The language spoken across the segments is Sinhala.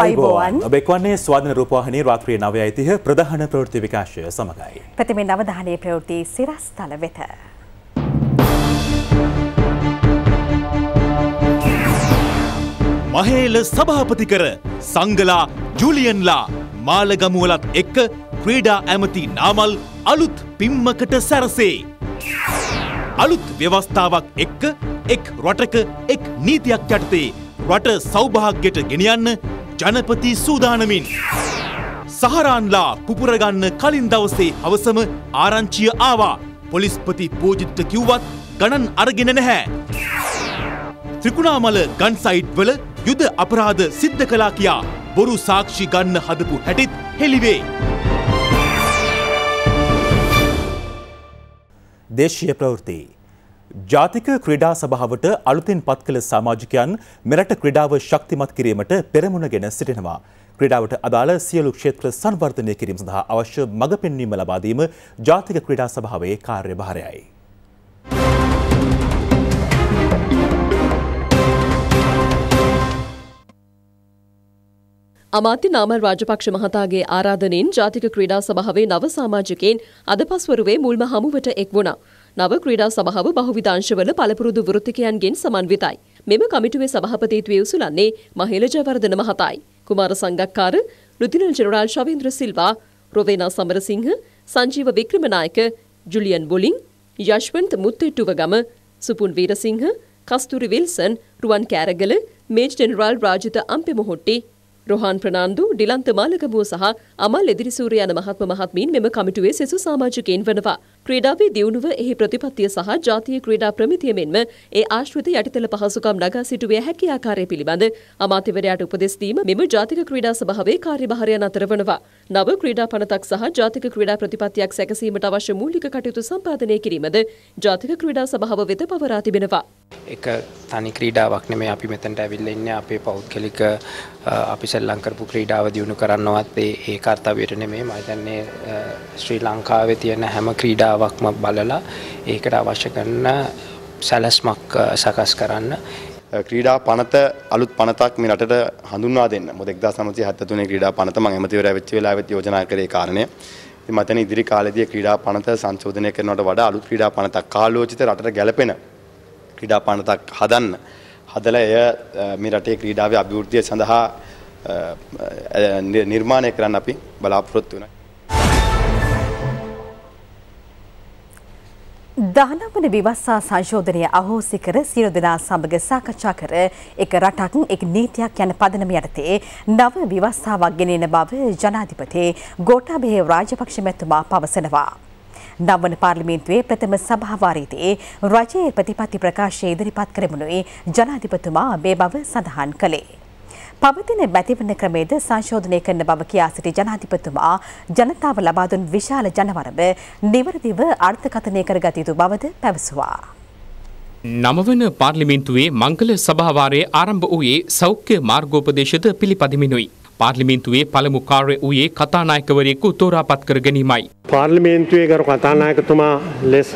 අයිබෝවන් ඔබෙක්වන්නේ ස්වාධන රූපවාහනී රාත්‍රිය නවය අයිතිහ ප්‍රධාන ප්‍රවෘති විකාශය සමඟයි. ප්‍රතිමෙන් අවධානය ප්‍රවෘති සිරස්ථල වෙත. මහේල සභාපති කර සංගලා ජුලියන්ලා මාලගමුවලත් එක්ක ක්‍රීඩා ඇමති නාමල් අලුත් පිම්මකට සැරසේ. අලුත් ව්‍යවස්ථාවක් එක්ක එක් රටක එක් නීතියක් යටතේ රට සෞභාග්‍යයට ගෙනියන්න ජනපති සූදානමින්. සහරාන්ලා පුපුරගන්න කලින් දවසේ හවසම ආරංචිය ආවා පොලිස්පති පූජිත්ත කිව්වත් ගණන් අරගෙන නැහැ. ත්‍රිකුණාමල ගන්සයිට්වල යුද අපරාධ සිද්ධ කලා කියා බොරු සාක්ෂි ගන්න හදපු හැටිත් හෙළිවේ. දේශීය ප්‍රවෘතියි ජාතික ක්‍රඩා සභාවට අලුතින් පත් කළ සාමාජිකයන් මෙරට ක්‍රඩාව ශක්තිමත් කිරීමට පෙරමුණ ගෙන සිටිනවා. ක්‍රඩාවට අදාළ සියලු ක්ෂේත්‍ර සංවර්ධනය කිරීම සඳහා අවශ්‍ය මඟ පෙන්වීම ලබාදීම ජාතික ක්‍රඩා සභාවේ කාර්යභාරයයි. අමාත්‍ය නාමල් රාජපක්ෂ මහතාගේ ආරාධනෙන් ජාතික ක්‍රීඩා සභාවේ නව සමාජිකයින් අද පස්වරුවේ මුල්ම හමුවට එක් වුණා. නව ක්‍රීඩා සභාව බහුවිධාංශවල පළපුරුදු වෘත්තිකයන්ගෙන් සමන්විතයි. මෙම කමිටුවේ සභාපතිත්වය උසුලන්නේ මහේල ජයවර්ධන මහතායි. Kumar Sangakkara, lieutenant general Shavendra Silva, Rowena Samarasinghe, Sanjeeva Wickramanayake, Julian Bolling, Yashwantha Muttettuwegama, Supun Weerasinghe, Kasturi Wilson, Ruwan Keragala, major general Rajitha Ampemohotti, Rohan Fernando, Dilantha Malagamuwa සහ අමල් එදිරිසූරිය යන මහත්ම මහත්මීන් මෙම කමිටුවේ සෙසු සමාජිකයන් වනවා. ක්‍රීඩාවේ දියුණුව එහි ප්‍රතිපත්තිය සහ ජාතිය ක්‍රීඩා ප්‍රමිතිය මෙන්ම ඒ ආශ්‍රිත යටිතල පහසුකම් නගා සිටුවේ හැකි ආකාරය පිළිබඳ අමාත්‍යවරයාට උපදෙස් දීම මෙම ජාතික ක්‍රීඩා සභාවේ කාර්යභාරයන් අතර වනවා. නව ක්‍රීඩා පනතක් සහ ජාතික ක්‍රීඩා ප්‍රතිපත්තියක් සැකසීමට අවශ්‍ය මූලික කටයුතු සම්පාදනය කිරීමද ජාතික ක්‍රීඩා සභාව වෙත පවරා තිබෙනවා. එක තනි ක්‍රීඩාවක් නෙමේ අපි මෙතැන්ට ඇවිල්ල ඉන්න අපේ පෞද්ගලික අපි සෙල්ලං කරපු ක්‍රීඩාව දියුණු කරන්නවත් ඒ කර්තවයට නෙමේ මයිතන්නේ ශ්‍රී ලංකාවේ තියෙන හැම ක්‍රීඩාව අවස්ථාවක්ම බලලා ඒකට අවශ්‍ය කරන සැලැස්මක් සකස් කරන්න ක්‍රීඩා පනත අලුත් පනතක් මේ රටට හඳුන්වා දෙන්න. මොකද 1973 ක්‍රීඩා පනත මම එමතිවරය වෙච්ච වෙලාවෙත් යෝජනා කරේ කාරණය. ඉතින් මතන ඉදිරි කාලෙදී ක්‍රීඩා පනත සංශෝධනය කරනවට වඩා අලුත් ක්‍රීඩා පනතක් කාලෝචිත රටට ගැළපෙන ක්‍රීඩා පනතක් හදන්න. හදලා එය මේ රටේ ක්‍රීඩාවේ අභිවෘද්ධිය සඳහා නිර්මාණය කරන්න අපි බලාපොරොත්තු වෙනවා. දානමන විවස්සා සංශෝධනය අහෝසි කර සියලු දෙනා සමග සාකච්ඡා කර එක රටක් එක් නීතියක් යන පදනම යටතේ නව විවස්ථාවක් ගෙනෙන බව ජනාධිපති ගෝඨාභය රාජපක්ෂ මැතිතුමා පවසනවා. නවන පාර්ලිමේන්තුවේ ප්‍රථම සභාවාරීදී රජයේ ප්‍රතිපත්ති ප්‍රකාශය ඉදිරිපත් කරමුනුයි ජනාධිපතිතුමා මේ බව සඳහන් කළේ. පවතින බැතිවන ක්‍රමේද සංශෝධනය කරන බව කියා සිටි ජනාධිපතිතුමා ජනතාව ලබා දුන් විශාල ජනවරඹ නිවැරදිව අර්ථකථනය කරගත යුතු බවද පැවසුවා. නමවන පාර්ලිමින්තුවේ මංගල සභාවාරයේ ආරම්භ වූයේ සෞඛ්‍ය මාර්ගෝපදේශද පිළිපදිමිනුයි. පාර්ලිමින්තුවේ පළමු කාර්ය වූයේ කතානායකවරයෙකු තෝරාපත් කර ගැනීමයි. පාර්ලිමේන්තුවේ ගරු කතානායකතුමා ලෙස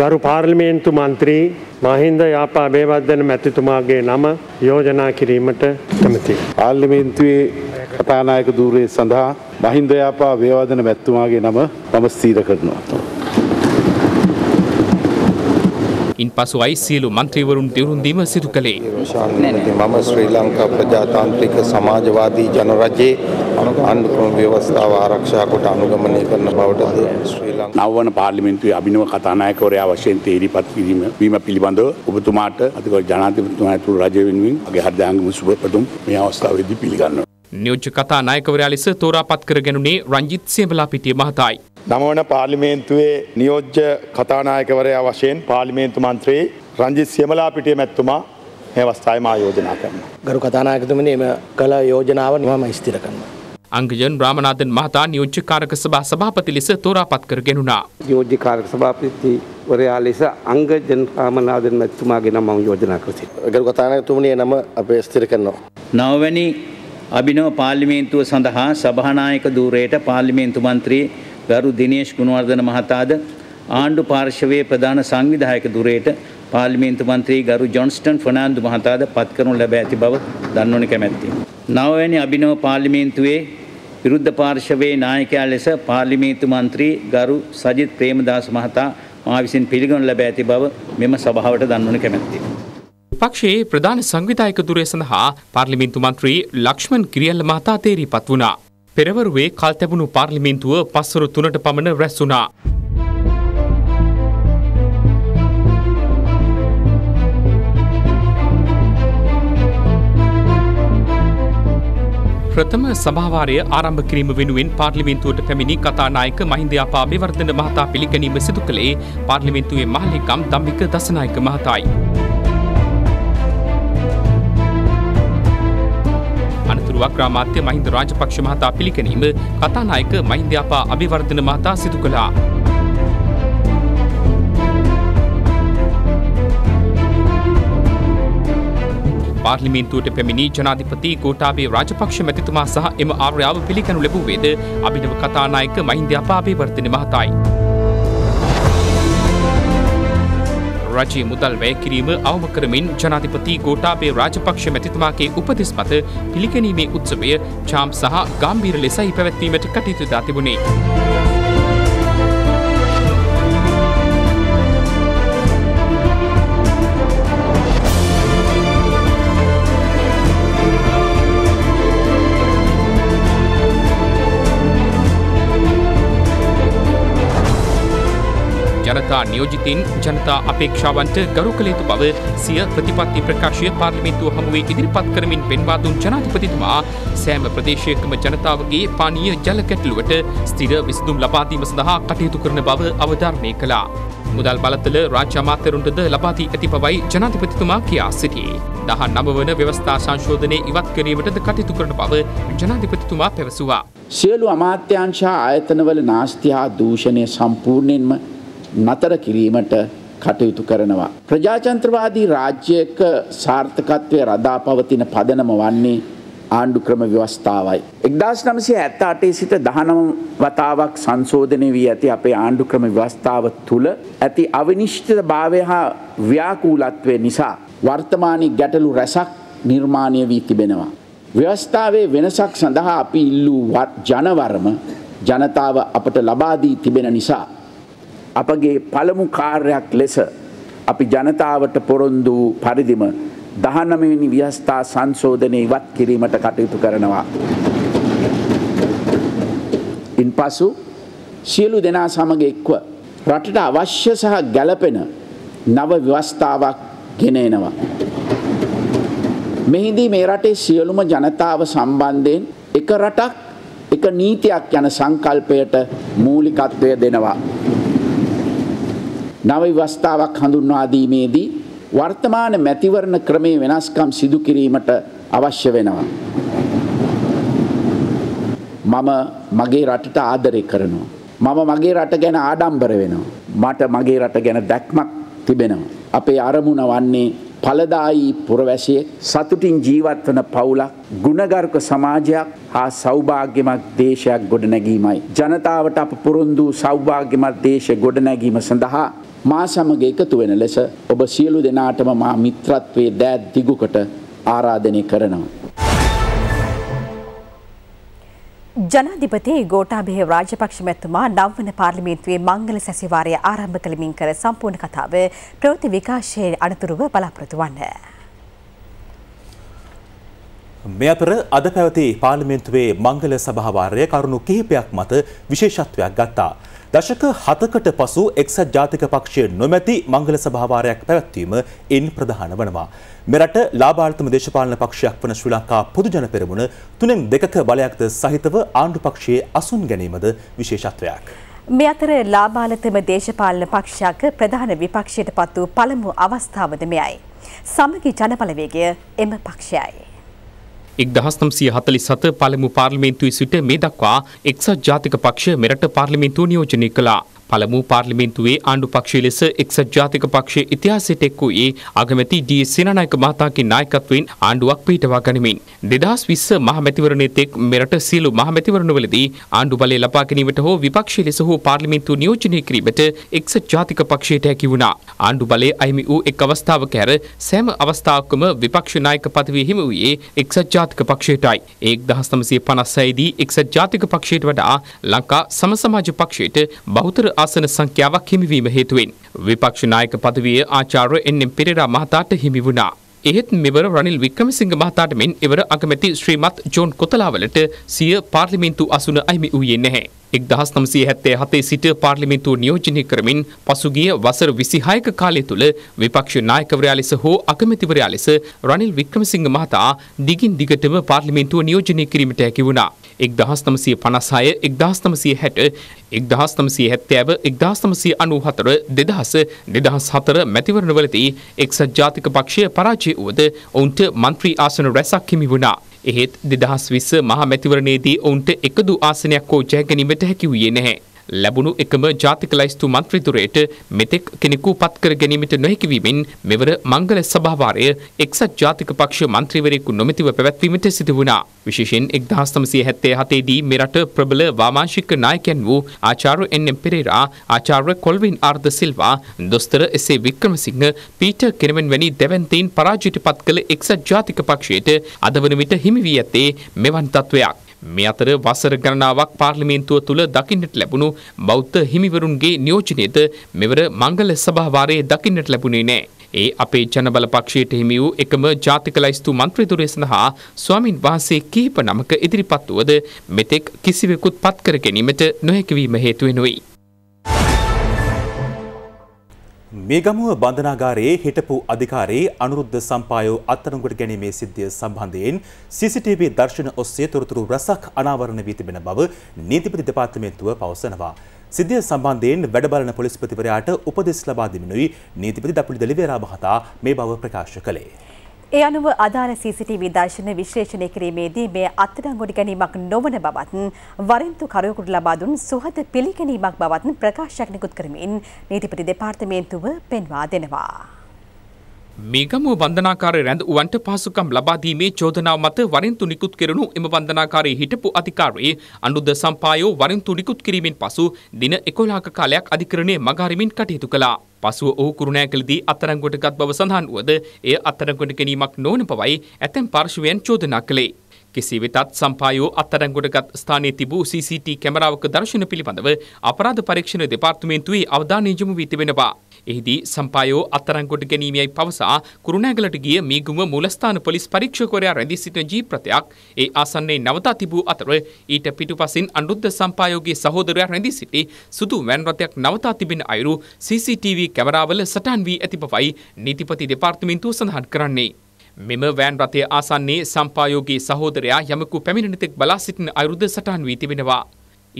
ගරු පාර්ලිමේන්තු මන්ත්‍රී මහින්ද යාපා බේවර්ධන මැතිතුමාගේ නම යෝජනා කිරීමට කැමතියි. පාර්ලිමේන්තුවේ කතානායක ධූරයේ සඳහා මහින්ද යාපා වේවාදන මැතිතුමාගේ නම මම ස්ථීර කරනවා. ඉන් පසුවයි සියලු මන්ත්‍රීවරුන් දිවරුන්දීම සිදු කළේ. මම ශ්‍රී ලංකා ප්‍රජාතාන්ත්‍රික සමාජවාදී ජනරජයේ අනුකම් ව්‍යවස්ථාව ආරක්ෂා කොට අනුගමනය කරන බවට ශ්‍රී ලංකා නවවන පාර්ලිමේන්තුවේ අභිනව කතානායකවරයා වශයෙන් තීරීපත් කිරීම වීම පිළිබඳව ඔබතුමාට අධිකරණ ජනාධිපතිතුමා ඇතුළු රජය වෙනුවෙන් අගේ හෘදයාංගම සුබ පැතුම් මේ අවස්ථාවේදී පිළිගන්නවා. නියෝජ්‍ය කතා නායකවරයා ලෙස තෝරාපත් කරගැනුනේ රංජිත් සේමලාපිටිය මහතායි. නමවන පාර්ලිමේන්තුවේ නියෝජ්‍ය කතානායකවරයා වශයෙන් පාර්ලිමේන්තු මන්ත්‍රී රංජිත් සියමලාපිටිය මැත්තුමා මේ අවස්ථාවේ මා යෝජනා කරනවා. ගරු කතානායකතුමනි මේ කළ යෝජනාව මම ස්ථිර කරනවා. අංගජන් රාමනාഥන් මහතා නියෝජ්‍ය කාරක සභා සභාපති ලෙස තෝරාපත් කර ගෙනුණා. නියෝජ්‍ය කාරක සභාපතිවරයා ලෙස අංගජන් රාමනාഥන් මැතිතුමාගේ නම මම යෝජනා කර සිටිනවා. ගරු කතානායකතුමනි නම අපේ ස්ථිර කරනවා. නවවැනි අභිනව පාර්ලිමේන්තුව සඳහා සභානායක ධූරයට පාර්ලිමේන්තු මන්ත්‍රී ගරු දිනේෂ් ගුණවර්ධන මහතාද ආණ්ඩු පාර්ශවයේ ප්‍රධාන සංවිධායක ධුරයට පාර්ලිමේන්තු මන්ත්‍රී ගරු ජොන්ස්ටන් ෆර්නාන්දු මහතාද පත්කරනු ලැබ ඇති බව දන්වන කැමැත්තේ. නවවැනි අභිනව පාර්ලිමේන්තුවේ විරුද්ධ පාර්ශවයේ නායකයා ලෙස පාර්ලිමේන්තු මන්ත්‍රී ගරු සජිත් ප්‍රේමදාස මහතා මා විසින් පිළිගනු ලැබ ඇති බව මෙම සභාවට දන්වන කැමැත්තේ. පක්ෂයේ ප්‍රධාන සංවිධායක දුරය සඳහා පාර්ලිමින්තු මන්ත්‍රී ලක්ෂ්මන් කිරියල්ල මහතා තේරීපත් වුණා. පෙරවරුවේ කල් තැබුණු පාර්ලිමින්තුව පස්වරු තුනට පමණ රැස් වුණා. ප්‍රථම සභාවාරය ආරම්භ කිරීම වෙනුවෙන් පාර්ලිමින්තුවට පැමිණි කතානායක මහින්ද අපා බිවර්ධන මහතා පිළිගැනීම සිදු කළේ පාර්ලිමින්තුවේ මහලිකම් දම්බික දසනායක මහතායි. වග්‍රාමාත්‍ය මහින්ද රාජපක්ෂ මහතා පිළිගැනීම කතානායක මහින්දයාපා අභිවර්ධන මහතා සිදු කළා. පාර්ලිමේන්තුවට පැමිණි ජනාධිපති ගෝඨාභය රාජපක්ෂ මැතිතුමා සහ එම ආර්යාව පිළිගනු ලැබුවේද අභිනව කතානායක මහින්දයාපා අභිවර්ධන මහතායි. රජයේ මුදල් වැය කිරීම අවම කරමින් ජනාධිපති ගෝටාබේ රාජපක්ෂ මැතිතුමාගේ උපදෙස් මත පිළිගැනීමේ උත්සවය චාම් සහ ගම්බීර ලෙසයි පැවැත්වීමට කටයුතු දා තිබුණේ. ජනතා නියෝජිතින් ජනතා අපේක්ෂාවන්ට ගරු කළේතු බව සිය ප්‍රතිපත්ති ප්‍රකාශය පාර්ලිමින්තුව හමුවේ ඉදිරිපත් කරමින් පෙන්වාදුන් ජනාධිපතිතුමා සෑම ප්‍රදේශයකම ජනතාවගේ පානීය ජල කැටලුවට ස්ථිර විසඳුම් ලබාදීම සඳහා කටයුතු කරන බව අවධාරණය කළා. මුදල් බලතල රාජ්‍ය අමාත්‍යරුන්ටද ලබා දී ඇති බවයි ජනාධිපතිතුමා කියා සිටියේ. දහන් නමවන ව්‍යවස්ථා සංශෝධනය ඉවත් කිරීමටද කටයුතු කරන බව ජනාධිපතිතුමා පැවසුවා. සියලු අමාත්‍යංශ ආයතනවල නාස්ති හා දූෂණය සම්පූර්ණයෙන්ම නතර කිරීමට කටයුතු කරනවා. ප්‍රජාතන්ත්‍රවාදී රාජ්‍යයක සාර්ථකත්වය රදා පවතින පදනම වන්නේ ආණ්ඩු ක්‍රම ව්‍යවස්ථාවයි. එක්දස් නමසේ ඇත්ත අටේ සිට දහනම් වතාවක් සංශෝධනය වී ඇති අපේ ආණ්ඩු ක්‍රම ව්‍යවස්ථාව තුළ ඇති අවිනිශ්චිත භාවය හා ව්‍යාකූලත්වය නිසා වර්තමානයේ ගැටලු රැසක් නිර්මාණය වී තිබෙනවා. ව්‍යවස්ථාවේ වෙනසක් සඳහා අපි ඉල්ලූ ජනවරම ජනතාව අපට ලබාදී තිබෙන නිසා අපගේ පළමු කාර්යක් ලෙස අපි ජනතාවට පොරොන්දු පරිදිම දහනමවෙනි ව්‍යස්ථා සංශෝධනය ඉවත් කිරීමට කටයුතු කරනවා. ඉන් පසු සියලු දෙනා සමඟ එක්ව රටට අවශ්‍ය සහ ගැලපෙන නව ව්‍යවස්ථාවක් ගෙන එනවා. මෙහිදී මේ රටේ සියලුම ජනතාව සම්බන්ධයෙන් එක රටක් එක නීතියක් යන සංකල්පයට මූලිකත්වය දෙනවා. නව විවස්ථාවක් හඳුන්වා දීමේදී වර්තමාන මැතිවරණ ක්‍රමේ වෙනස්කම් සිදු කිරීමට අවශ්‍ය වෙනවා. මම මගේ රටට ආදරය කරනවා. මම මගේ රට ගැන ආඩම්බර වෙනවා. මට මගේ රට ගැන දැක්මක් තිබෙනවා. අපේ අරමුණ වන්නේ ඵලදායි පුරවැසියෙක් සතුටින් ජීවත් වන පවුලක් ගුණගරුක සමාජයක් හා සෞභාග්‍යමත් දේශයක් ගොඩනැගීමයි. ජනතාවට අප පුරුන්දු සෞභාග්‍යමත් දේශය ගොඩනැගීම සඳහා මා සමග එකතු වෙන ලෙස ඔබ සියලු දෙනාටම මා මිත්‍රත්වයේ දෑ දිගුකට ආරාධනය කරනවා. ජනාධිපති ගෝටාභය රාජපක්ෂ මැතිතුමා නවවන පාර්ලිමේන්තුවේ මංගල සැසිවාරය ආරම්භ කළමින් කර සම්පූර්ණ කතාව ප්‍රවෘත්ති විකාශයේ අනතුරුව බලාපොරොත්තු වන්න. මේ අතර අද පැවති පාර්ලිමේන්තුවේ මංගල සභාවාරය කරුණු කිහිපයක් මත විශේෂත්වයක් ගත්තා. දශක හතකට පසු එක්සත් ජාතික පක්ෂය නොමැති මංගල සභාවාරයක් පැවැත්වීම ඉන් ප්‍රධාන වනවා. මෙරට ලාභාර්ථම දේශපාලන පක්ෂයක් වන ශ්‍රී ලංකා පොදුජන පෙරමුණ තුනෙන් දෙකක බලයක්ද සහිතව ආණ්ඩු පක්ෂයේ අසුන් ගැනීමද විශේෂත්වයක්. මේ අතර ලාභාලතම දේශපාලන පක්ෂයක් ප්‍රධාන විපක්ෂයට පත් වූ පළමු අවස්ථාවද මෙයයි. සමගි ජනපලවේගය එම පක්ෂයයි. 1947 පළමු පාර්ලිමේන්තුවේ සිට මේ දක්වා එක්සත් ජාතික පක්ෂය මෙරට පාර්ලිමේන්තුව නියෝජනය කළා. පළමු පාර්ලිමේන්තුවේ ආණ්ඩු පක්ෂය ලෙස එක්සත් ජාතික පක්ෂයේ ඉතිහාසයට එක් වූයේ අගමැති ඩී සේනානායක මහතාගේ නායකත්වයෙන් ආණ්ඩුවක් පිහිටවා ගනිමින් 2020 මහමැතිවරණයේ තෙක් මෙරට සියලු මහමැතිවරණවලදී ආණ්ඩු බලය ලබා ගැනීමට හෝ විපක්ෂය ලෙස හෝ පාර්ලිමේන්තුව නියෝජනය කිරීමට එක්සත් ජාතික පක්ෂයට හැකි වුණා. ආණ්ඩු බලය අහිමි වූ එක් අවස්ථාවක ඇර සෑම අවස්ථාවකම විපක්ෂ නායක පදවිය හිමි වූයේ එක්සත් ජාතික පක්ෂයටයි. 1956 දී එක්සත් ජාතික පක්ෂයට වඩා ලංකා සම සමාජ පක්ෂයට බහුතර ආසන සංඛ්‍යාවක් හිමිවීම හේතුවෙන් විපක්ෂ නායක පදවිය ආචාර්ය එන්.එම්. පෙරේරා මහතාට හිමි වුණා. එහෙත් මෙවර රනිල් වික්‍රමසිංහ මහතාට මෙන් එවර අගමැති ශ්‍රීමත් ජෝන් කොතලාවලට සිය පාර්ලිමේන්තු අසුන අහිමි වූයේ නැහැ. 1977 සිට පාර්ලිමේන්තුව නියෝජනය කරමින් පසුගිය වසර 26ක කාලය තුල විපක්ෂ නායකවරයා ලෙස හෝ අගමැතිවරයා ලෙස රනිල් වික්‍රමසිංහ මහතා දිගින් දිගටම පාර්ලිමේන්තුව නියෝජනය කිරීමට හැකි වුණා. 1956 1960 1970 1994 2000 2004 මැතිවරණවලදී එක්සත් ජාතික පක්ෂය පරාජය වුවද ඔවුන්ට මන්ත්‍රී ආසන රැසක් හිමි වුණා. එහෙත් 2020 මහ මැතිවරණයේදී ඔවුන්ට එකදු ආසනයක් හෝ ජයගැනීමට හැකි වූයේ නැහැ. ලැබුණු එකම ජාතික ලයිස්තු මන්ත්‍රීතුරයට මෙතෙක් කෙනෙකු පත් කර ගැනීමට නොහැකිවීමෙන් මෙවර මංගල සභාවාරය එක්සත් ජාතික පක්ෂ මන්ත්‍රීවරයෙකු නොමැතිව පැවැත්වීමට සිදු වුණා. විශේෂයෙන් 1977 දී මෙරට ප්‍රබල වාමාංශික නායකයන් වූ ආචාර්ය එන්.එම්. පෙරේරා, ආචාර්ය කොල්වින් ආර්ද සිල්වා, දොස්තර එස්.ඒ. වික්‍රමසිංහ, පීටර් කෙනමන් වැනි දැවැන්තයින් පරාජයට පත් කළ එක්සත් ජාතික පක්ෂයට අද වන විට හිමි වී ඇත්තේ මෙවන් තත්ත්වයක්. මේ අතර වසර ගණනාවක් පාර්ලිමේන්තුව තුළ දකින්නට ලැබුණු බෞද්ධ හිමිවරුන්ගේ නියෝජනයද මෙවර මංගල සභාවාරයේ දකින්නට ලැබුණේ නෑ. ඒ අපේ ජනබල පක්ෂයට හිමි වූ එකම ජාතික ලයිස්තු මන්ත්‍රීතුරය සඳහා ස්වාමින් වහන්සේ කිහිප නමක ඉදිරිපත් වුවද මෙතෙක් කිසිවෙකුත් පත් කර ගැනීමට නොහැකිවීම හේතුවෙනුයි. මේගමුව බන්ධනාගාරයේ හිටපු අධිකාරී අනුරුද්ධ සම්පායෝ අත්අඩංගුවට ගැනීමේ සිද්ධිය සම්බන්ධයෙන් CCTV දර්ශන ඔස්සේ තොරතුරු රසක් අනාවරණය වී තිබෙන බව නීතිපති දෙපාර්තමේන්තුව පවසනවා. සිද්ධිය සම්බන්ධයෙන් වැඩ බලන පොලිස්පතිවරයාට උපදෙස් ලබා දෙමිනුයි නීතිපති දපුලි දෙලිවේරා මහතා මේ බව ප්‍රකාශ කළේ. ඒ අනුව අදාළ CCTV දර්ශන විශ්ලේෂණය කිරීමේදී මේ අත්අඩංගුවට ගැනීමක් නොවන බවත් වරින්තු කරුවෙකුට ලබා දුන් සුහද පිළිගැනීමක් බවත් ප්‍රකාශයක් නිකුත් කරමින් නීතිපති දෙපාර්තමේන්තුව පෙන්වා දෙනවා. මේගමුව බන්ධනාකාරය රැඳ වන්ට පහසුකම් ලබාදීමේ චෝදනාව මත වරින්තු නිකුත් කෙරනු එම බන්ධනාකාරයේ හිටපු අධිකාරයේ අනුද සම්පායෝ වරින්තු නිකුත් කිරීමෙන් පසු දින එකොලාක කාලයක් අධිකරණය මගහරිමින් කටයුතු කළා. පසුව ඔහු කුරුණෑකලදී අත්තරංගොටගත් බව සඳහන් වුවද එය අත්තරංගොට ගැනීමක් නොවන පවයි ඇතැම් පාර්ශවයන් චෝදනා කළේ. කෙසේ වෙතත් සම්පායෝ අත්තරංගොටගත් ස්ථානයේ තිබූ CCT කැමරාවක දර්ශන පිළිබඳව අපරාධ පරීක්ෂණ දෙපාර්තමේන්තුවේ අවධානය යොමු වී තිබෙනවා. එහිදී සම්පායෝ අත්තරංකොට ගැනීමයි පවසා කුරුණෑගලට ගිය මීගුම මුලස්ථාන පොලිස් පරීක්ෂකවරයා රැඳී සිටින ජීප්‍රතයක් ඒ ආසන්නයේ නවතා තිබූ අතර ඊට පිටුපසින් අනුරුද්ධ සම්පායෝගේ සහෝදරයා රැඳී සිටි සුදු වෑන් රථයක් නවතා තිබෙන අයුරු CCTV කැමරාවල සටන් වී ඇති බවයි නීතිපති දෙපාර්තමේන්තුව සඳහන් කරන්නේ. මෙම වෑන් රථය ආසන්නේ සම්පායෝගේ සහෝදරයා යමකු පැමිණෙනතෙක් බලා සිටින අයුරුද සටහන් වී තිබෙනවා.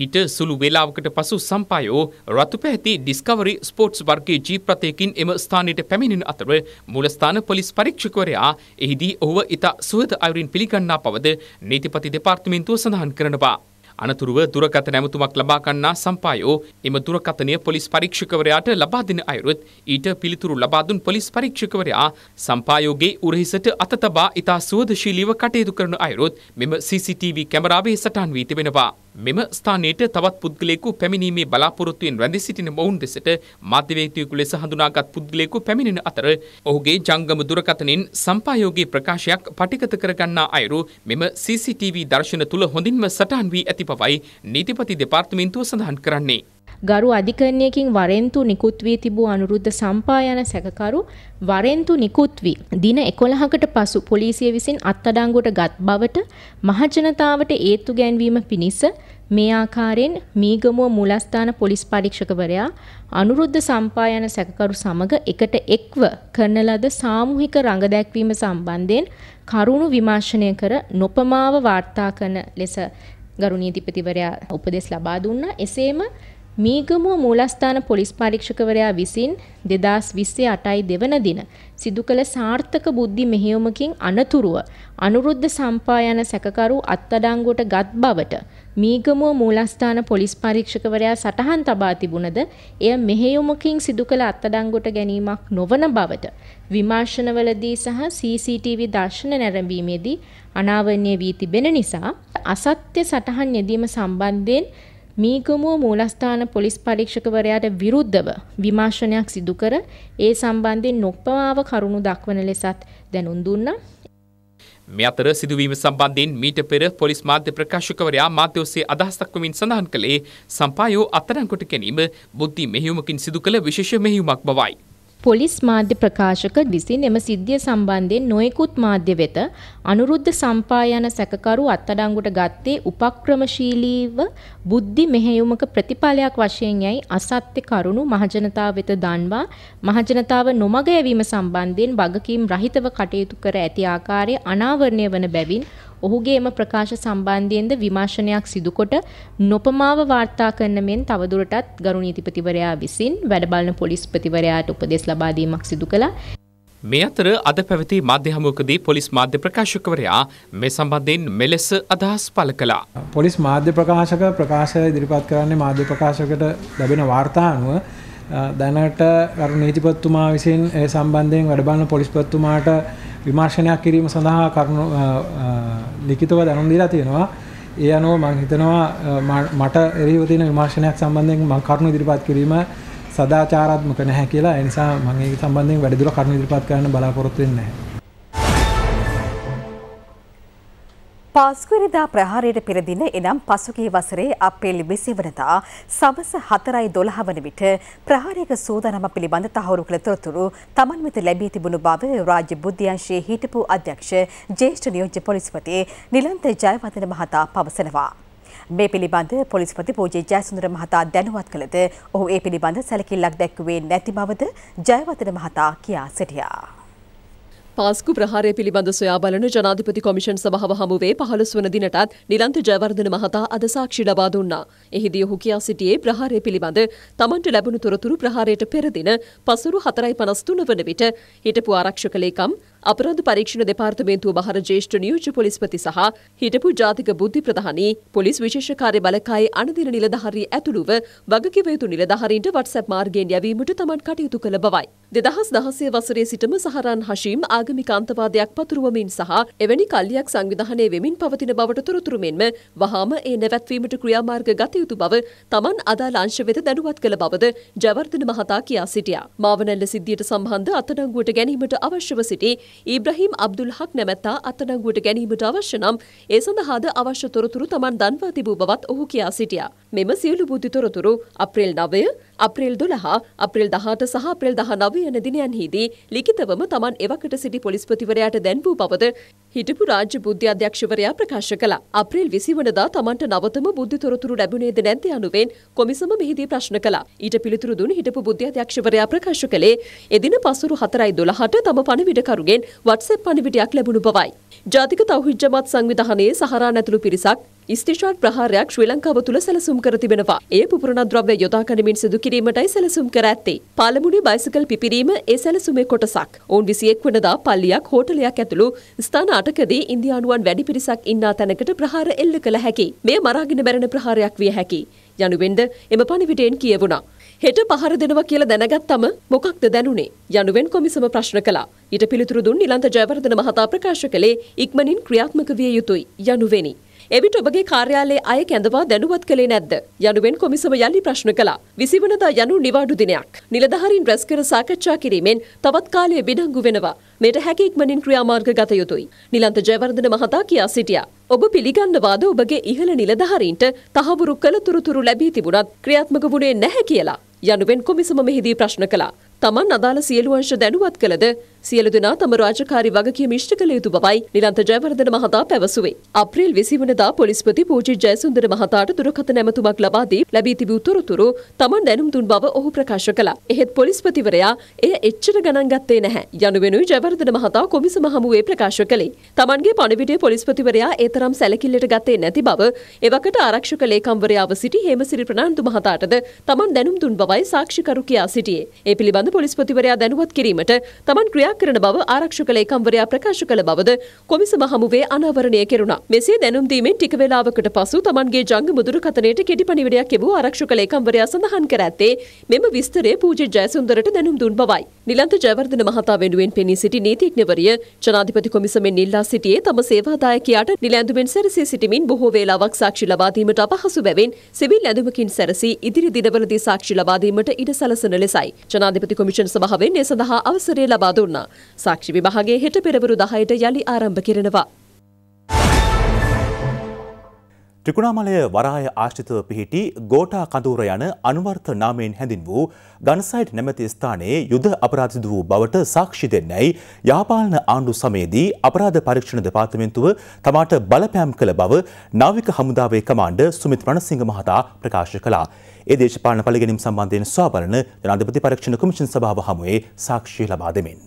ඊට සුළු වේලාවකට පසු සම්පායෝ රතු පැහැති ඩිස්කවරි ස්පෝට්ස් වර්ගයේ ජීප් රථයකින් එම ස්ථානයට පැමිණෙන අතර මූලස්ථාන පොලිස් පරීක්ෂකවරයා එහිදී ඔහුව ඉතා සුහද අයුරින් පිළිගන්නා පවද නීතිපති දෙපාර්තමේන්තුව සඳහන් කරනවා. අනතුරුව දුරකත නැමතුමක් ලබා ගන්නා සම්පායෝ එම දුරකතනය පොලිස් පරීක්ෂකවරයාට ලබා දෙන අයුරුත් ඊට පිළිතුරු ලබා දුන් පොලිස් පරීක්ෂකවරයා සම්පායෝගේ උරහිසට අත තබා ඉතා සුවදශීලීව කටයුතු කරන අයුරුත් මෙම CCTV කැමරාවේ සටහන් වී තිබෙනවා. මෙම ස්ථානයට තවත් පුද්ගලයෙකු පැමිණීමේ බලාපොරොත්තුවෙන් රැඳී සිටින මොවුන් දෙසට මාධ්‍යවේදියෙකු ලෙස හඳුනාගත් පුද්ගලයෙකු පැමිණෙන අතර ඔහුගේ ජංගම දුරකථනෙන් සම්පායෝගී ප්‍රකාශයක් පටිගත කරගන්නා අයුරු මෙම CCTV දර්ශන තුල හොඳින්ම සටහන් වී ඇති බවයි නීතිපති දෙපාර්තමේන්තුව සඳහන් කරන්නේ. ගරු අධිකරණයකින් වරෙන්තු නිකුත් වී තිබූ අනුරුද්ධ සම්පා යන සැකකරු වරෙන්තු නිකුත් වී දින 11කට පසු පොලිසිය විසින් අත්අඩංගුවට ගත් බවට මහජනතාවට ඒත්තු ගැන්වීම පිණිස මේ ආකාරයෙන් මීගමුව මුලස්ථාන පොලිස් පරීක්ෂකවරයා අනුරුද්ධ සම්පායන සැකකරු සමග එකට එක්ව කරන ලද සාමූහික රඟදැක්වීම සම්බන්ධයෙන් කරුණු විමර්ශනය කර නොපමාව වාර්තා කරන ලෙස ගරු නීතිපතිවරයා උපදෙස් ලබා දුන්නා. එසේම මීගමුව මූලස්ථාන පොලිස් පරීක්ෂකවරයා විසින් දෙදස් විස්සේ අටයි දෙවන දින සිදු කළ සාර්ථක බුද්ධි මෙහෙයුමකින් අනතුරුව අනුරුද්ධ සම්පායන සැකකරු අත්තඩංගුවට ගත් බවට මීගමුව මූලස්ථාන පොලිස් පරීක්ෂකවරයා සටහන් තබා තිබුණද එය මෙහෙයුමකින් සිදු කළ අත්තඩංගුවට ගැනීමක් නොවන බවට විමර්ශනවලදී සහ CCTV දර්ශන නැරඹීමේදී අනාවරණය වී තිබෙන නිසා අසත්‍ය සටහන් යෙදීම සම්බන්ධයෙන් මීගමුව මූලස්ථාන පොලිස් පරීක්ෂකවරයාට විරුද්ධව විමර්ශනයක් සිදු කර ඒ සම්බන්ධයෙන් නොක්පවාව කරුණු දක්වන ලෙසත් දැනුම් දුන්නා. මේ අතර සිදුවීම සම්බන්ධයෙන් මීට පෙර පොලිස් මාධ්‍ය ප්‍රකාශකවරයා මාධ්‍ය ඔස්සේ අදහස් දක්වමින් සඳහන් කළේ සම්පායෝ අත්අඩංගුවට ගැනීම බුද්ධි මෙහෙයුමකින් සිදු කළ විශේෂ මෙහෙයුමක් බවයි. පොලිස් මාධ්‍ය ප්‍රකාශක විසින් එම සිද්ධිය සම්බන්ධයෙන් නොයෙකුත් මාධ්‍ය වෙත අනුරුද්ධ සම්පායන සැකකරු අත්අඩංගුවට ගත්තේ උපක්‍රමශීලීව බුද්ධි මෙහෙයුමක ප්‍රතිඵලයක් වශයෙන් යයි අසත්‍ය කරුණු මහජනතාව වෙත දන්වා මහජනතාව නොමග යැවීම සම්බන්ධයෙන් වගකීම් රහිතව කටයුතු කර ඇති ආකාරය අනාවරණය වන බැවින් ඔහුගේ එම ප්‍රකාශ සම්බන්ධයෙන්ද විමර්ශනයක් සිදුකොට නොපමාව වාර්තා කරන මෙන් තවදුරටත් ගරු නීතිපතිවරයා විසින් වැඩබලන පොලිස්පතිවරයාට උපදෙස් ලබා දීමක් සිදු කළා. මේ අතර අද පැවති මාධ්‍ය හමුවකදී පොලිස් මාධ්‍ය ප්‍රකාශකවරයා මේ සම්බන්ධයෙන් මෙලෙස අදහස් පළ කළා. පොලිස් මාධ්‍ය ප්‍රකාශක ප්‍රකාශය ඉදිරිපත් කරන්නේ මාධ්‍ය ප්‍රකාශකට ලැබෙන වාර්තා අනුව දැනට කරු නීතිපත්තුමා විසින් ඒ සම්බන්ධයෙන් වැඩබලන පොලිස්පත්තුමාට විමර්ශනයක් කිරීම සඳහා කරුණු ලිඛිතව දැනුම් දීලා තියෙනවා. ඒ අනුව මම හිතනවා මට එරෙහිව තියෙන විමර්ශනයක් සම්බන්ධයෙන් මම කරුණු ඉදිරිපත් කිරීම සදාචාරාත්මක නැහැ කියලා. ඒ නිසා මම ඒක සම්බන්ධයෙන් වැඩිදුර කරුණු ඉදිරිපත් කරන්න බලාපොරොත්තු වෙන්නේ නැහැ. පාස්කවරිදා ප්‍රහාරයට පෙරදින එනම් පසුගේ වසරේ අපේල් විසිවනතා සවස හතරයි දොළහ වන විට ප්‍රහාරයක සූදනම පිළිබඳ තහවුරු කළ තොරතුරු තමන් වෙත ලැබී තිබුණු බව රාජ්‍ය බුද්ධ්‍යංශයේ හිටපු අධ්‍යක්ෂ ජේෂ්ඨ නියෝජ්‍ය පොලිස්පති නිලන්ත ජයවර්ධන මහතා පවසනවා. මේ පිළිබඳ පොලිස්පති පූජේ ජයසුන්දර මහතා දැනුවත් කළද ඔහු ඒ පිළිබඳ සැලකිල්ලක් දැක්වුවේ නැති බවද ජයවර්ධන මහතා කියා සිටියා. පාස්කු ප්‍රහාරය පිළිබඳ සොයා බලන ජනාධිපති කොමිෂන් සභාව හමුවේ පහළොස් වන දිනටත් නිලන්ත ජයවර්ධන මහතා අද සාක්ෂි ලබා දුන්නා. එහිදී ඔහු කියා සිටියේ ප්‍රහාරය පිළිබඳ තමන්ට ලැබුණු තොරතුරු ප්‍රහාරයට පෙර දින පසුරු 4.53 වන විට හිටපු ආරක්ෂක ලේකම් අපරාධ පරීක්ෂණ දෙපාර්තමේන්තුව බහර ජේෂ්ඨ නියෝජ්‍ය පොලිස්පති සහ හිටපු ජාතික බුද්ධි ප්‍රධානී පොලිස් විශේෂ කාර්ය බලකායේ අනදින නිලධාරී ඇතුළුව වගකිව යුතු නිලධාරීන්ට WhatsApp මාර්ගයෙන් යැවීමට තමන් කටයුතු කළ බවයි. දෙදහස් දහසේ වසරේ සිටම සහරන් හශීම් ආගමික අන්තවාදයක් පතුරුවමින් සහ එවැනි කල්ලියක් සංවිධානය වෙමින් පවතින බවට තොරතුරු මෙන්ම වහාම ඒ නැවැත්වීමට ක්‍රියාමාර්ග ගත යුතු බව තමන් අදාළ අංශ වෙත දැනුවත් කළ බවද ජවර්ධන මහතා කියා සිටියා. මාවනැල්ල සිද්ධියට සම්බන්ධ අත්අඩංගුවට ගැනීමට අවශ්‍යව සිටි ඊබ්‍රහීම් අබ්දුල් හක් නැමැත්තා අත්අඩංගුවට ගැනීමට අවශ්‍ය නම් ඒ සඳහාද අවශ්‍ය තොරතුරු තමන් දන්වා තිබූ බවත් ඔහු කියා සිටියා. මෙම සියලු බුද්ධි තොරතුරු අප්‍රේල් 9 අප්‍රේල් 12, අප්‍රේල් 18 සහ අප්‍රේල් 19 යන දිනයන්හිදී ලිඛිතවම Taman එවකට සිටි පොලිස්පතිවරයාට දැන්වූ බවද හිටපු රාජ්‍ය බුද්ධි අධ්‍යක්ෂවරයා ප්‍රකාශ කළා. අප්‍රේල් 20 වනදා Tamanට නවතම බුද්ධි තොරතුරු ලැබුණේද නැද්ද යනුවෙන් කොමිසම මෙහිදී ප්‍රශ්න කළා. ඊට පිළිතුරු දුන් හිටපු බුද්ධි අධ්‍යක්ෂවරයා ප්‍රකාශ කළේ එදින පසුරු 4.12ට තම පණිවිඩකරුගෙන් WhatsApp පණිවිඩයක් ලැබුණු බවයි. ජාතික තවුහිජ්ජමත් සංවිධානයේ සහරා නැතුළු පිරිසක් ස්තිෂාට් ප්‍රහාරයක් ශ්‍රී ලංකාව තුළ සැලසුම් කර තිබෙනවා. එය පුපුරණ ද්‍රව්‍ය යොදා ගනිමින් සිදු කිරීමටයි සැලසුම් කර ඇත්තේ. පාලමුණේ බයිසිකල් පිපිරීම ඒ සැලසුමේ කොටසක්. ඔවුන් 21 වනදා පල්ලියක් හෝටලයක් ඇතුළු ස්ථාන 8කදී ඉන්දියානුවන් වැඩි පිරිසක් ඉන්නා තැනකට ප්‍රහාර එල්ල කළ හැකි. මෙය මරාගෙන මැරෙන ප්‍රහාරයක් විය හැකි. යනුවෙන්ද එම පණිවිඩයෙන් කියවුණා. හෙට පහර දෙනවා කියලා දැනගත්තම මොකක්ද දැනුනේ යනුවෙන් කොමිසම ප්‍රශ්න කළා. ඊට පිළිතුරු දුන් නිලන්ත ජයවර්ධන මහතා ප්‍රකාශ කළේ ඉක්මනින් ක්‍රියාත්මක විය යුතුයි යනුවෙනි. එවිට ඔබගේ කාර්යාලයේ අය කැඳවා දැනුවත් කළේ නැද්ද? යනුවෙන් කොමිසම යලි ප්‍රශ්න කළා. විසිවනදා යනු නිවාඩු දිනයක්. නිලධාරීන් රැස් කර සාකච්ඡා කිරීමෙන් තවත් කාලය බිඩංගු වෙනවා. මෙයට හැකි ඉක්මනින් ක්‍රියාමාර්ග ගත යුතුයි. නිලන්ත ජයවර්ධන මහතා කියා සිටියා. ඔබ පිළිගන්නවාද ඔබගේ ඉහළ නිලධාරීන්ට තහවුරු කළතුරුතුරු ලැබී තිබුණත් ක්‍රියාත්මක වුණේ නැහැ කියලා. යනුවෙන් කොමිසම මෙහිදී ප්‍රශ්න කළා. තමන් අදාළ සියලු අංශ දැනුවත් කළද සියලු දෙනා තම රාජකාරි වගකීම ඉෂ්ට කළ යුතු බවයි නිලන්ත ජයවර්ධන මහතා පැවසුවේ. අප්‍රේල් 20 වනදා පොලිස්පති පූජිත් ජයසුන්දර මහතාට දුරකථන ඇමතුමක් ලබා දී ලැබී තිබූ තොරතුරු Taman දැනුම් දුන් බව ඔහු ප්‍රකාශ කළා. එහෙත් පොලිස්පතිවරයා එය එච්චර ගණන් ගත්තේ නැහැ යනු වෙනුයි ජයවර්ධන මහතා කොමිසම හමුවේ ප්‍රකාශ කළේ. Tamanගේ පණිවිඩය පොලිස්පතිවරයා ඒ තරම් සැලකිල්ලට ගත්තේ නැති බව එවකට ආරක්ෂක ලේකම්වරයාව සිටි හේමසිරි ප්‍රනාන්දු මහතාටද Taman දැනුම් දුන් බවයි සාක්ෂිකරු කියා සිටියේ. ඒ පිළිබඳ පොලිස්පතිවරයා දැනුවත් කිරීමට Taman ක්‍රියා කරන බව ආරක්ෂක ලේකම්වරයා ප්‍රකාශ කළ බවද කොමිසම හමුවේ අනාවරණය කෙරුණා. මෙසේ දැනුම් දීමෙන් ටික වේලාවකට පසු තමන්ගේ ජංගම දුරකථනයට කෙටි පණිවිඩයක් එවූ ආරක්ෂක ලේකම්වරයා සඳහන් කර ඇත්තේ මෙම විස්තරය පූජිත් ජයසුන්දරට දැනුම් දුන් බවයි. නිලන්ත ජයවර්ධන මහතා වෙනුවෙන් පෙනී සිටි නීතිඥවරිය ජනාධිපති කොමිසමෙන් ඉල්ලා සිටියේ තම සේවාදායකයාට නිලැඳුමින් සැරසී සිටමින් බොහෝ වේලාවක් සාක්ෂි ලබා දීමට අපහසු බැවින් සිවිල් ඇඳුමකින් සැරසී ඉදිරි දිනවලදී සාක්ෂි ලබා දීමට ඉඩ සැලසන ලෙසයි. ජනාධිපති කොමිෂන් සභාවෙන් ඒ සඳහා අවසරය ලබා දුන්නා. සාක්ෂි විභාගයේ හෙට පෙරවරු 10ට යළි ආරම්භ කෙරෙනවා. ත්‍රිකුණාමලය වරාය ආශ්‍රිතව පිහිටි ගෝඨා කඳවුර යන අනුවර්ථ නාමයෙන් හැඳින් වූ ගන්සයිට් නැමැති ස්ථානයේ යුද අපරාධ සිදු වූ බවට සාක්ෂි දෙන්නයි යාපාලන ආණ්ඩු සමයේදී අපරාධ පරීක්ෂණ දෙපාර්තමේන්තුව තමාට බලපෑම් කළ බව නාවික හමුදාවේ කමාණ්ඩර් සුමිත් රණසිංහ මහතා ප්‍රකාශ කළා. ඒ දේශපාලන පරිගැනීම් සම්බන්ධයෙන් සොයා බලන ජනාධිපති පරීක්ෂණ කොමිෂන් සභාව හමුවේ සාක්ෂි ලබා දෙමින්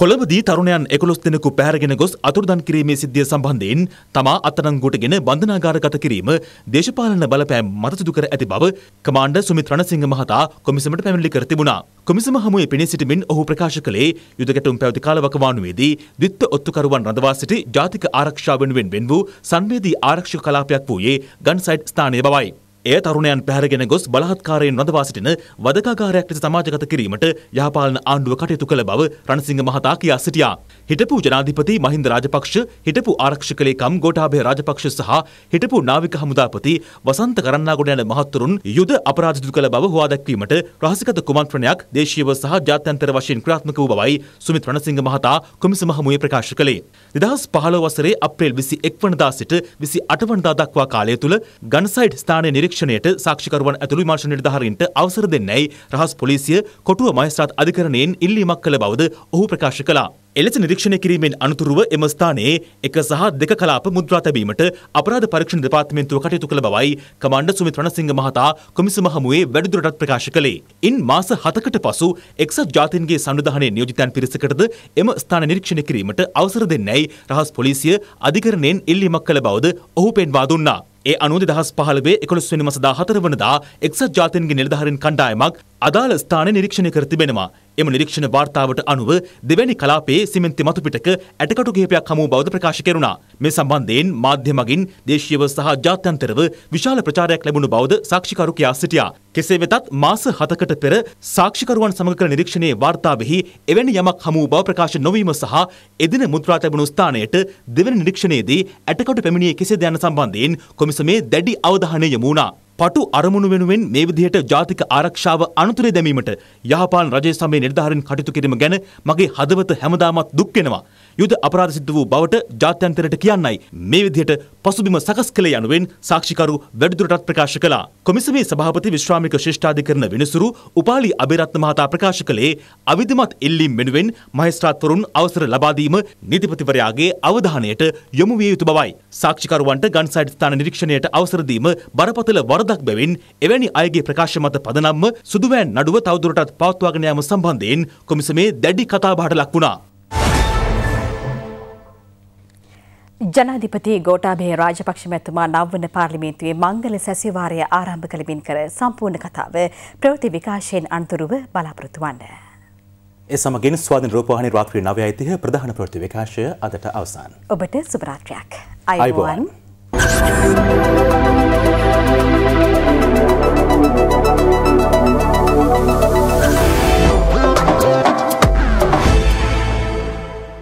කොළඹදී තරුණයන් එකොළොස් දෙනෙකු පැහැරගෙන ගොස් අතුරුදන් කිරීමේ සිද්ධිය සම්බන්ධයෙන් තමා අත්අඩංගුවටගෙන බන්ධනාගාරගත කිරීම දේශපාලන බලපෑම් මත සිදු කර ඇති බව කමාන්ඩර් සුමිත් රණසිංහ මහතා කොමිසමට පැමිණිලි කර තිබුණා. කොමිසම හමුවේ පෙනී සිටමින් ඔහු ප්‍රකාශ කළේ යුද ගැටුම් පැවති කාලවකවානුවේදී ද්විත්ව ඔත්තුකරුවන් රඳවා සිටි ජාතික ආරක්ෂාව වෙනුවෙන් වෙන් වූ සංවේදී ආරක්ෂක කලාපයක් වූයේ ගන්සයිට් ස්ථානය බවයි. එය තරුණයන් පැහැරගෙන ගොස් බලහත්කාරයෙන් රඳවා සිටින වදකාගාරයක් ලෙස සමාජගත කිරීමට යහපාලන ආණ්ඩුව කටයුතු කළ බව රණසිංහ මහතා කියා සිටියා. හිටපු ජනාධිපති මහින්ද රාජපක්ෂ, හිටපු ආරක්ෂක ලේකම් ගෝඨාභය රාජපක්ෂ සහ හිටපු නාවික හමුදාපති වසන්ත කරන්නාගොඩ යන මහත්තුරුන් යුද අපරාධ සිදු කළ බව හොවා දැක්වීමට රහසිගත කුමන්ත්‍රණයක් දේශීයව සහ ජාත්‍යන්තර වශයෙන් ක්‍රියාත්මක වූ බවයි සුමිත් රණසිංහ මහතා කොමිසම හමුවේ ප්‍රකාශ කළේ. 2015 වසරේ අප්‍රේල් 21 වනදා සිට 28 වනදා දක්වා කාලය තුල ගන්සයිඩ් ස්ථානයේ පරීක්ෂණයට සාක්ෂිකරුවන් ඇතුළු විමර්ශන නිලධාරීන්ට අවසර දෙන්නැයි රහස් පොලිසිය කොටුව මහේස්ත්‍රාත් අධිකරණයෙන් ඉල්ලීමක් කළ බවද ඔහු ප්‍රකාශ කළා. එලෙස නිරීක්ෂණය කිරීමෙන් අනතුරුව එම ස්ථානයේ එක සහ දෙක කලාප මුද්‍රා තැබීමට අපරාධ පරීක්ෂණ දෙපාර්තමේන්තුව කටයුතු කළ බවයි කමාණ්ඩර් සුමිත් රණසිංහ මහතා කොමිසම හමුවේ වැඩිදුරටත් ප්‍රකාශ කළේ. ඉන් මාස 7කට පසු එක්සත් ජාතීන්ගේ සංවිධානයේ නියෝජිතයන් පිරිසකටද එම ස්ථාන නිරීක්ෂණය කිරීමට අවසර දෙන්නැයි රහස් පොලිසිය අධිකරණයෙන් ඉල්ලීමක් කළ බවද ඔහු පෙන්වා දුන්නා. ඒ අනුවද දහස් පහළවේ එකොළොස් වෙනි මස දා හතර වනදා එක්සත් ජාතීන්ගේ නිලධාරීන් කණ්ඩායමක් අදාළ ස්ථාන නිරීක්ෂණය කර තිබෙනවා. එම නිරීක්ෂණ වාර්තාවට අනුව දෙවැනි කලාපයේ සිමෙන්ති මතුපිටක ඇටකටු කිහිපයක් හමු බවද ප්‍රකාශ කෙරුණා. මේ සම්බන්ධයෙන් මාධ්‍ය මගින් දේශීයව සහ ජාත්‍යන්තරව විශාල ප්‍රචාරයක් ලැබුණු බවද සාක්ෂිකරු කියා සිටියා. කෙසේ වෙතත් මාස 7කට පෙර සාක්ෂිකරුවන් සමග කළ නිරීක්ෂණයේ වාර්තාවෙහි එවැනි යමක් හමු බව ප්‍රකාශ නොවීම සහ එදින මුද්‍රා තිබුණු ස්ථානයට දෙවන නිරීක්ෂණයේදී ඇටකට පැමිණියේ කෙසේද යන සම්බන්ධයෙන් කොමිසමේ දැඩි අවධානය යොමු වුණා. පටු අරමුණු වෙනුවෙන් මේ විදිහට ජාතික ආරක්ෂාව අනුතරේ දැමීමට යහපාලන රජය සමයේ නිර්ධාරණ කටයුතු කිරීම ගැන මගේ හදවත හැමදාමත් දුක් වෙනවා. යුද අපරාධ සිද්ධ වූ බවට ජාත්‍යන්තරයට කියන්නයි මේ විදිහට පසුබිම සකස් කළ යනුවෙන් සාක්ෂිකරු වැඩිදුරටත් ප්‍රකාශ කළා. කොමිසමේ සභාපති විශ්‍රාමික ශිෂ්ඨාධිකරණ වෙනසුරු උපාලි අබේරත්න මහතා ප්‍රකාශ කළේ අවිධමත් එල්ලීම් වෙනුවෙන් මහේස්ත්‍රාත්වරුන් අවසර ලබා දීම නීතිපතිවරයාගේ අවධානයට යොමු විය යුතු බවයි. සාක්ෂිකරුවන්ට ගන්සයිඩ් ස්ථාන නිරීක්ෂණයට අවසර දීම බරපතල වරදක් බැවින් එවැනි අයගේ ප්‍රකාශ මත පදනම්ම සුදුවෑන් නඩුව තවදුරටත් පවත්වාගෙන යාම සම්බන්ධයෙන් කොමිසමේ දැඩි කතාබහට ලක් වුණා. ජනාධිපති ගෝටාභය රාජපක්ෂ මැතිතුමා නවවන පාර්ලිමේන්තුවේ මංගල සැසිවාරය ආරම්භ කළමින් කර සම්පූර්ණ කතාව ප්‍රවෘත්ති විකාශයෙන් අනතුරුව බලාපොරොත්තු වන්න. ඒ සමගින් ස්වාධීන රූපවාහිනී රාත්‍රී 9:30 ප්‍රධාන ප්‍රවෘත්ති විකාශය අදට අවසන්. ඔබට සුබ රාත්‍රියක්. අයබෝවන්. Thank you.